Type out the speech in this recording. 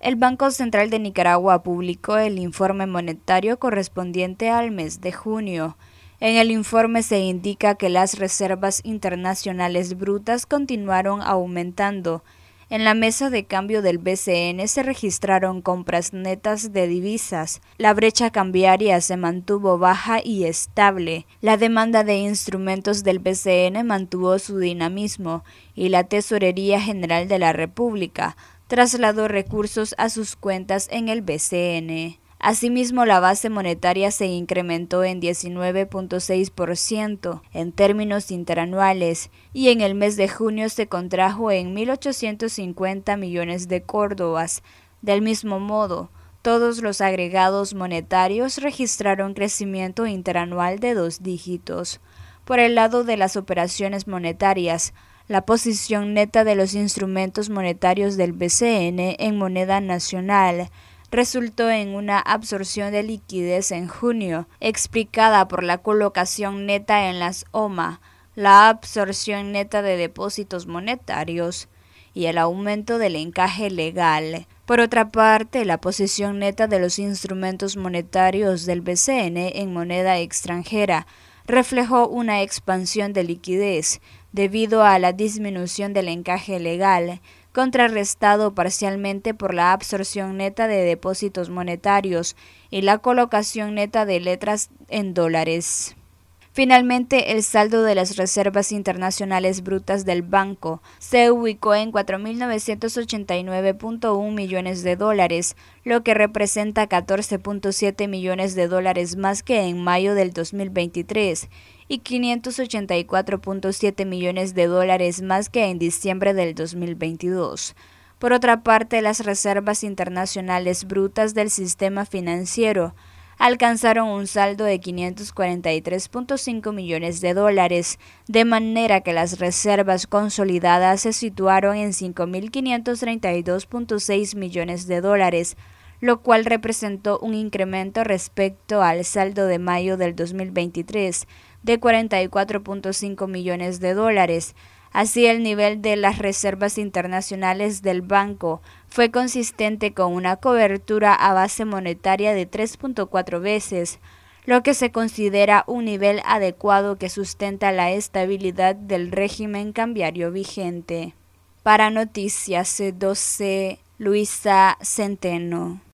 El Banco Central de Nicaragua publicó el informe monetario correspondiente al mes de junio. En el informe se indica que las reservas internacionales brutas continuaron aumentando. En la mesa de cambio del BCN se registraron compras netas de divisas. La brecha cambiaria se mantuvo baja y estable. La demanda de instrumentos del BCN mantuvo su dinamismo y la Tesorería General de la República trasladó recursos a sus cuentas en el BCN. Asimismo, la base monetaria se incrementó en 19.6% en términos interanuales y en el mes de junio se contrajo en 1.850 millones de córdobas. Del mismo modo, todos los agregados monetarios registraron crecimiento interanual de dos dígitos. Por el lado de las operaciones monetarias, la posición neta de los instrumentos monetarios del BCN en moneda nacional resultó en una absorción de liquidez en junio, explicada por la colocación neta en las OMA, la absorción neta de depósitos monetarios y el aumento del encaje legal. Por otra parte, la posición neta de los instrumentos monetarios del BCN en moneda extranjera reflejó una expansión de liquidez debido a la disminución del encaje legal, contrarrestado parcialmente por la absorción neta de depósitos monetarios y la colocación neta de letras en dólares. Finalmente, el saldo de las reservas internacionales brutas del banco se ubicó en 4.989.1 millones de dólares, lo que representa 14.7 millones de dólares más que en mayo del 2023 y 584.7 millones de dólares más que en diciembre del 2022. Por otra parte, las reservas internacionales brutas del sistema financiero alcanzaron un saldo de 543.5 millones de dólares, de manera que las reservas consolidadas se situaron en 5.532.6 millones de dólares, lo cual representó un incremento respecto al saldo de mayo del 2023 de 44.5 millones de dólares, Así, el nivel de las reservas internacionales del banco fue consistente con una cobertura a base monetaria de 3.4 veces, lo que se considera un nivel adecuado que sustenta la estabilidad del régimen cambiario vigente. Para Noticias 12, Luisa Centeno.